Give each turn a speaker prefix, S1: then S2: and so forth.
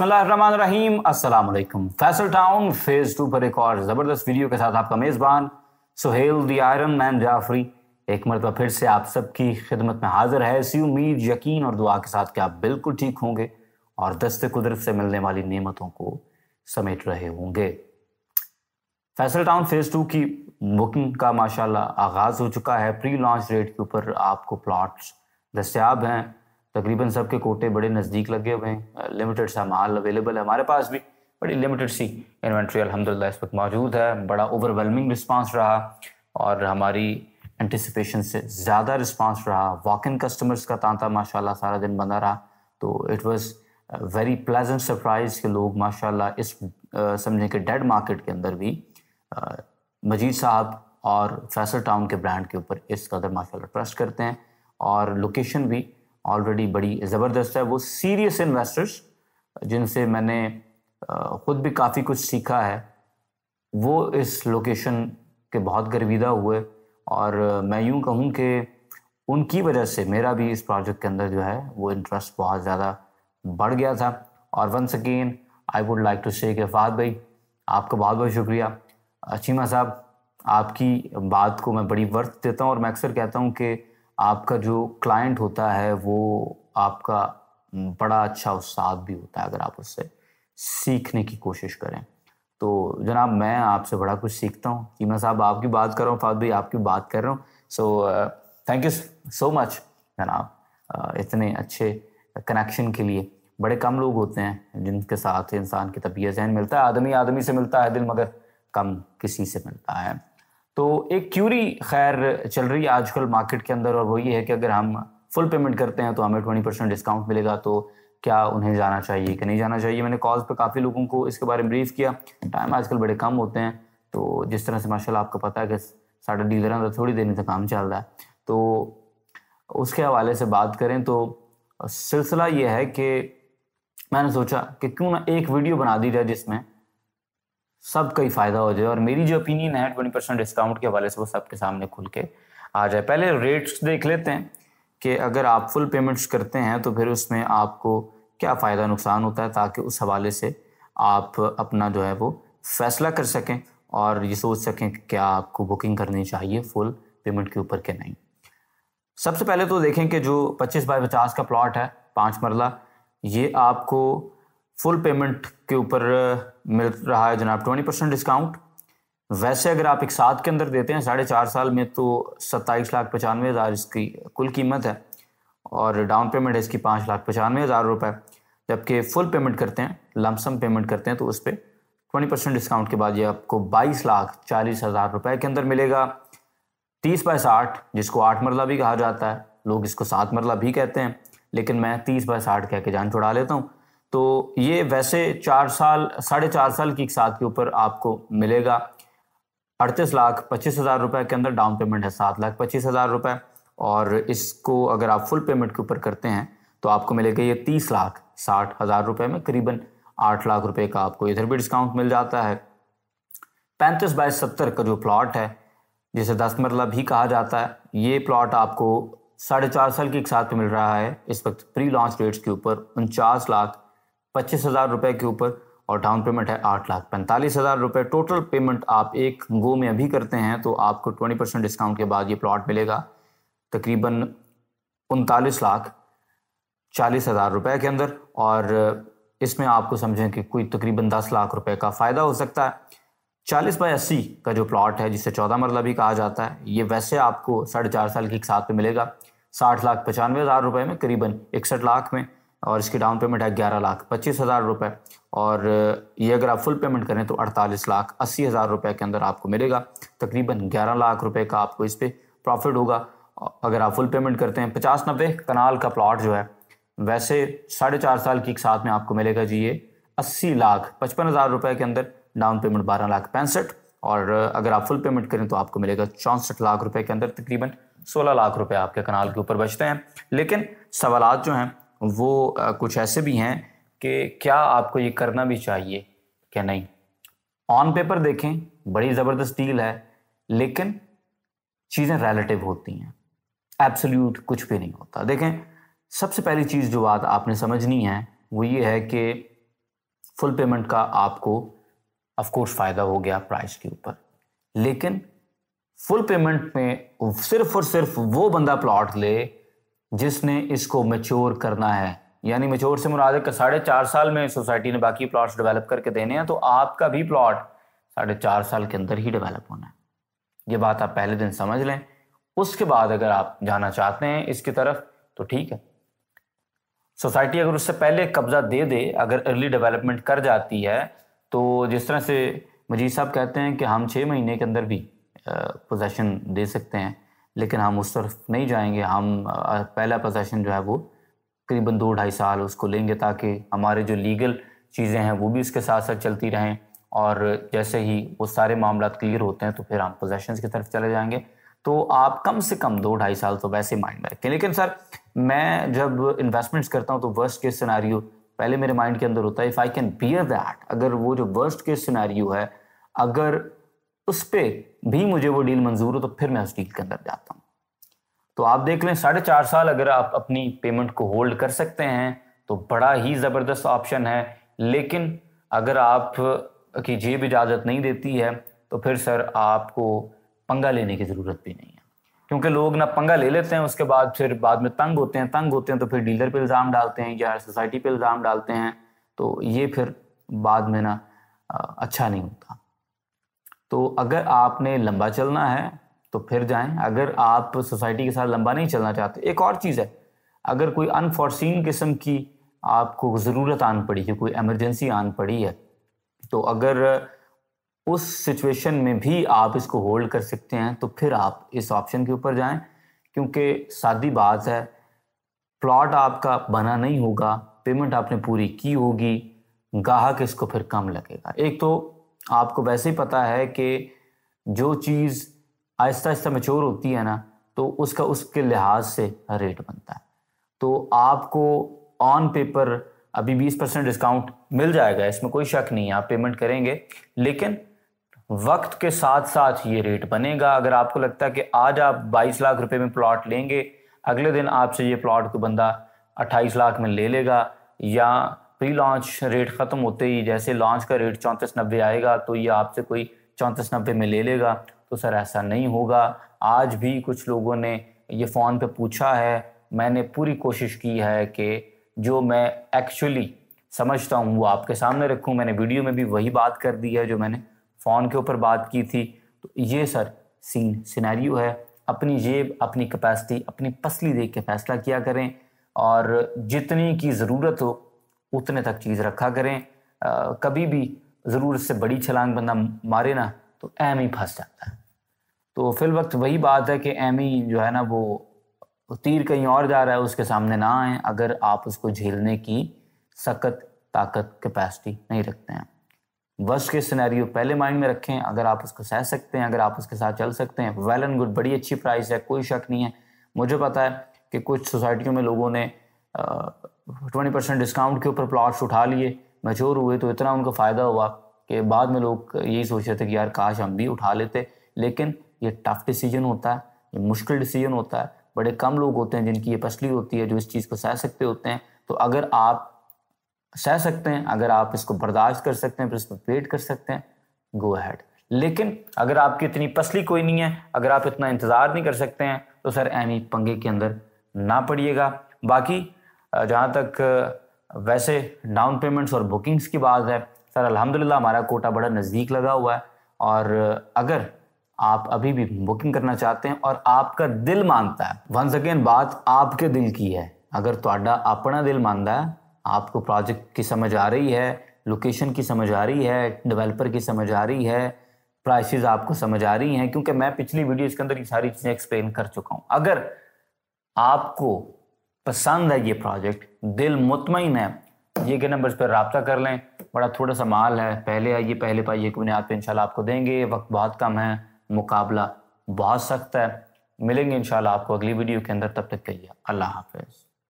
S1: बिस्मिल्लाम Faisal town phase two पर एक और ज़बरदस्त वीडियो के साथ आपका मेज़बान सुहेल आयरन मैन जाफरी एक मरतबा फिर से आप सबकी खिदमत में हाजिर है उम्मीद यकीन और दुआ के साथ कि आप बिल्कुल ठीक होंगे और दस्त कुदरत से मिलने वाली नियमतों को समेट रहे होंगे फैसल टाउन फेज़ टू की बुकिंग का माशाल्लाह आगाज़ हो चुका है प्री लॉन्च रेट के ऊपर आपको प्लॉट्स दस्याब हैं तकरीबन सबके कोटे बड़े नज़दीक लगे हुए हैं लिमिटेड सा माल अवेलेबल है हमारे पास भी बड़ी लिमिटेड सी इन्वेंट्री अलहमदिल्ला इस वक्त मौजूद है बड़ा ओवरवेलमिंग रिस्पांस रहा और हमारी एंटिसिपेशन से ज़्यादा रिस्पांस रहा वॉक इन कस्टमर्स का तांता माशाल्लाह सारा दिन बना रहा तो it was very pleasant surprise के लोग माशाल्लाह इस समझें कि डेड मार्केट के अंदर भी मजीद साहब और फैसल टाउन के ब्रांड के ऊपर इस कदर माशाल्लाह ट्रस्ट करते हैं और लोकेशन भी ऑलरेडी बड़ी ज़बरदस्त है वो सीरियस इन्वेस्टर्स जिनसे मैंने ख़ुद भी काफ़ी कुछ सीखा है वो इस लोकेशन के बहुत गर्विदा हुए और मैं यूँ कहूँ कि उनकी वजह से मेरा भी इस प्रोजेक्ट के अंदर जो है वो इंटरेस्ट बहुत ज़्यादा बढ़ गया था और once again I would like to say फाद भाई आपका बहुत बहुत शुक्रिया अचीमा साहब आपकी बात को मैं बड़ी वर्थ देता हूँ और मैं अक्सर कहता हूँ कि आपका जो क्लाइंट होता है वो आपका हम्म, बड़ा अच्छा उस्ताद भी होता है अगर आप उससे सीखने की कोशिश करें तो जनाब मैं आपसे बड़ा कुछ सीखता हूँ कीमा साहब आपकी बात कर रहा हूँ फाद भाई आपकी बात कर रहा हूँ so thank you so much जनाब uh, इतने अच्छे कनेक्शन के लिए बड़े कम लोग होते हैं जिनके साथ इंसान की तबीयत जहन मिलता है आदमी आदमी से मिलता है दिल मगर कम किसी से मिलता है तो एक क्यूरी खैर चल रही है आजकल मार्केट के अंदर और वो ये है कि अगर हम फुल पेमेंट करते हैं तो हमें ट्वेंटी परसेंट डिस्काउंट मिलेगा तो क्या उन्हें जाना चाहिए कि नहीं जाना चाहिए मैंने कॉल्स पे काफ़ी लोगों को इसके बारे में ब्रीफ किया टाइम आजकल बड़े कम होते हैं तो जिस तरह से माशाल्लाह आपको पता है कि साढ़े डीलर अंदर थोड़ी देर से काम चल रहा है तो उसके हवाले से बात करें तो सिलसिला ये है कि मैंने सोचा कि क्यों ना एक वीडियो बना दी जाए जिसमें सबका ही फायदा हो जाए और मेरी जो ओपिनियन है ट्वेंटी परसेंट डिस्काउंट के हवाले से वो सबके सामने खुल के आ जाए पहले रेट्स देख लेते हैं कि अगर आप फुल पेमेंट्स करते हैं तो फिर उसमें आपको क्या फ़ायदा नुकसान होता है ताकि उस हवाले से आप अपना जो है वो फैसला कर सकें और ये सोच सकें कि क्या आपको बुकिंग करनी चाहिए फुल पेमेंट के ऊपर के नहीं सबसे पहले तो देखें कि जो 25 बाई 50 का प्लॉट है पाँच मरला ये आपको फुल पेमेंट के ऊपर मिल रहा है जनाब ट्वेंटी परसेंट डिस्काउंट वैसे अगर आप एक साथ के अंदर देते हैं साढ़े चार साल में तो सत्ताईस लाख पचानवे हज़ार इसकी कुल कीमत है और डाउन पेमेंट है इसकी पाँच लाख पचानवे हज़ार रुपये जबकि फुल पेमेंट करते हैं लमसम पेमेंट करते हैं तो उस पर ट्वेंटी परसेंट डिस्काउंट के बाद ये आपको बाईस लाख चालीस हज़ार रुपये के अंदर मिलेगा तीस बाय साठ जिसको आठ मरला भी कहा जाता है लोग इसको सात मरला भी कहते हैं लेकिन मैं तीस बाय साठ कह के जान छुड़ा लेता हूँ तो ये वैसे चार साल साढ़े चार साल की साथ के ऊपर आपको मिलेगा अड़तीस लाख पच्चीस हज़ार रुपये के अंदर डाउन पेमेंट है सात लाख पच्चीस हज़ार रुपये और इसको अगर आप फुल पेमेंट के ऊपर करते हैं तो आपको मिलेगा ये तीस लाख साठ हज़ार रुपये में करीबन आठ लाख रुपए का आपको इधर भी डिस्काउंट मिल जाता है पैंतीस बाय सत्तर का जो प्लॉट है जिसे दस मरला भी कहा जाता है ये प्लॉट आपको साढ़े चार साल की एक साथ मिल रहा है इस वक्त प्री लॉन्च रेट्स के ऊपर उनचास लाख पच्चीस हज़ार रुपये के ऊपर और डाउन पेमेंट है आठ लाख पैंतालीस हज़ार रुपये टोटल पेमेंट आप एक गो में अभी करते हैं तो आपको ट्वेंटी परसेंट डिस्काउंट के बाद ये प्लॉट मिलेगा तकरीबन उनतालीस लाख चालीस हज़ार रुपये के अंदर और इसमें आपको समझें कि कोई तकरीबन दस लाख रुपए का फ़ायदा हो सकता है चालीस बाई अस्सी का जो प्लॉट है जिसे चौदह मरला भी कहा जाता है ये वैसे आपको साढ़े चार साल के एक साथ में मिलेगा साठ लाख पचानवे हज़ार रुपये में करीबन इकसठ लाख में और इसकी डाउन पेमेंट है ग्यारह लाख पच्चीस हज़ार रुपये और ये अगर आप फुल पेमेंट करें तो अड़तालीस लाख अस्सी हज़ार रुपये के अंदर आपको मिलेगा तकरीबन ग्यारह लाख रुपये का आपको इस पर प्रॉफिट होगा अगर आप फुल पेमेंट करते हैं पचास नब्बे कनाल का प्लाट जो है वैसे साढ़े चार साल की एक साथ में आपको मिलेगा जी ये अस्सी लाख पचपन हज़ार रुपये के अंदर डाउन पेमेंट बारह लाख पैंसठ और अगर आप फुल पेमेंट करें तो आपको मिलेगा चौंसठ लाख रुपए के अंदर तकरीबन सोलह लाख रुपए आपके कनाल के ऊपर बचते हैं लेकिन सवाल जो हैं वो कुछ ऐसे भी हैं कि क्या आपको ये करना भी चाहिए क्या नहीं ऑन पेपर देखें बड़ी ज़बरदस्त डील है लेकिन चीज़ें रिलेटिव होती हैं एब्सोल्यूट कुछ भी नहीं होता देखें सबसे पहली चीज़ जो बात आपने समझनी है वो ये है कि फुल पेमेंट का आपको ऑफकोर्स फ़ायदा हो गया प्राइस के ऊपर लेकिन फुल पेमेंट में सिर्फ और सिर्फ वो बंदा प्लॉट ले जिसने इसको मेच्योर करना है यानी मेच्योर से मुराद है साढ़े चार साल में सोसाइटी ने बाकी प्लॉट्स डेवलप करके देने हैं तो आपका भी प्लॉट साढ़े चार साल के अंदर ही डेवलप होना है ये बात आप पहले दिन समझ लें उसके बाद अगर आप जाना चाहते हैं इसकी तरफ तो ठीक है सोसाइटी अगर उससे पहले कब्जा दे दे अगर अर्ली डेवलपमेंट कर जाती है तो जिस तरह से मजीद साहब कहते हैं कि हम छः महीने के अंदर भी पोजेशन दे सकते हैं लेकिन हम उस तरफ नहीं जाएंगे हम पहला पोजेशन जो है वो करीबन दो ढाई साल उसको लेंगे ताकि हमारे जो लीगल चीज़ें हैं वो भी उसके साथ साथ चलती रहें और जैसे ही वो सारे मामला क्लियर होते हैं तो फिर हम पोजेशन की तरफ चले जाएंगे तो आप कम से कम दो ढाई साल तो वैसे माइंड में रखें लेकिन सर मैं जब इन्वेस्टमेंट्स करता हूँ तो वर्स्ट केस सिनारियो पहले मेरे माइंड के अंदर होता है if I can bear that अगर वो जो वर्स्ट केस सिनारियो है अगर उस पर भी मुझे वो डील मंजूर हो तो फिर मैं उस डील के अंदर जाता हूँ तो आप देख लें साढ़े चार साल अगर आप अपनी पेमेंट को होल्ड कर सकते हैं तो बड़ा ही ज़बरदस्त ऑप्शन है लेकिन अगर आप की जेब इजाज़त नहीं देती है तो फिर सर आपको पंगा लेने की ज़रूरत भी नहीं है क्योंकि लोग ना पंगा ले लेते हैं उसके बाद फिर बाद में तंग होते हैं तंग होते हैं तो फिर डीलर पे इल्ज़ाम डालते हैं या सोसाइटी पे इल्ज़ाम डालते हैं तो ये फिर बाद में ना अच्छा नहीं होता तो अगर आपने लंबा चलना है तो फिर जाएं अगर आप सोसाइटी के साथ लंबा नहीं चलना चाहते एक और चीज़ है अगर कोई अनफॉर्सिन किस्म की आपको ज़रूरत आन पड़ी है कोई एमरजेंसी आन पड़ी है तो अगर उस सिचुएशन में भी आप इसको होल्ड कर सकते हैं तो फिर आप इस ऑप्शन के ऊपर जाएं क्योंकि सादी बात है प्लॉट आपका बना नहीं होगा पेमेंट आपने पूरी की होगी गाहक इसको फिर कम लगेगा एक तो आपको वैसे ही पता है कि जो चीज़ आहिस्ता आहिस्ता मच्योर होती है ना तो उसका उसके लिहाज से रेट बनता है तो आपको ऑन पेपर अभी 20 परसेंट डिस्काउंट मिल जाएगा इसमें कोई शक नहीं है आप पेमेंट करेंगे लेकिन वक्त के साथ साथ ये रेट बनेगा अगर आपको लगता है कि आज आप 22 लाख रुपए में प्लॉट लेंगे अगले दिन आपसे ये प्लॉट को बंदा 28 लाख में ले लेगा या प्री लॉन्च रेट ख़त्म होते ही जैसे लॉन्च का रेट चौंतीस नब्बे आएगा तो ये आपसे कोई चौंतीस नब्बे में ले लेगा तो सर ऐसा नहीं होगा आज भी कुछ लोगों ने ये फ़ोन पे पूछा है मैंने पूरी कोशिश की है कि जो मैं एक्चुअली समझता हूँ वो आपके सामने रखूँ मैंने वीडियो में भी वही बात कर दी है जो मैंने फ़ोन के ऊपर बात की थी तो ये सर सीन सिनेरियो है अपनी जेब अपनी कैपेसिटी अपनी पसली देख के फ़ैसला किया करें और जितनी की ज़रूरत हो उतने तक चीज़ रखा करें आ, कभी भी ज़रूरत से बड़ी छलांग बंदा मारे ना तो एम ही फंस जाता है तो फिल वक्त वही बात है कि एम ही जो है ना वो तीर कहीं और जा रहा है उसके सामने ना आए अगर आप उसको झेलने की सख्त ताकत कैपेसिटी नहीं रखते हैं वर्स्ट के सिनेरियो पहले माइंड में रखें अगर आप उसको सह सकते हैं अगर आप उसके साथ चल सकते हैं वेल एंड गुड बड़ी अच्छी प्राइस है कोई शक नहीं है मुझे पता है कि कुछ सोसाइटियों में लोगों ने आ, ट्वेंटी परसेंट डिस्काउंट के ऊपर प्लाट्स उठा लिए मचोर हुए तो इतना उनको फ़ायदा हुआ कि बाद में लोग यही सोच रहे थे कि यार काश हम भी उठा लेते लेकिन ये टफ़ डिसीजन होता है ये मुश्किल डिसीजन होता है बड़े कम लोग होते हैं जिनकी ये पसली होती है जो इस चीज़ को सह सकते होते हैं तो अगर आप सह सकते हैं अगर आप इसको बर्दाश्त कर सकते हैं फिर इसको वेट कर सकते हैं गो हैड लेकिन अगर आपकी इतनी पसली कोई नहीं है अगर आप इतना इंतज़ार नहीं कर सकते हैं तो सर ऐनी पंगे के अंदर ना पड़िएगा बाकी जहाँ तक वैसे डाउन पेमेंट्स और बुकिंग्स की बात है सर अल्हम्दुलिल्लाह हमारा कोटा बड़ा नज़दीक लगा हुआ है और अगर आप अभी भी बुकिंग करना चाहते हैं और आपका दिल मानता है वंस अगेन बात आपके दिल की है अगर थोड़ा अपना दिल मानता है आपको प्रोजेक्ट की समझ आ रही है लोकेशन की समझ आ रही है डेवलपर की समझ आ रही है प्राइसेस आपको समझ आ रही हैं क्योंकि मैं पिछली वीडियो इसके अंदर ये सारी चीज़ें एक्सप्लेन कर चुका हूँ अगर आपको पसंद है ये प्रोजेक्ट दिल मुतमिन है ये के नंबर्स पर रबता कर लें बड़ा थोड़ा सा माल है पहले आइए पहले पाइए कि बुनियाद पर इंशाल्लाह आपको देंगे वक्त बहुत कम है मुकाबला बहुत सख्त है मिलेंगे इंशाल्लाह आपको अगली वीडियो के अंदर तब तक कहिए अल्लाह हाफिज़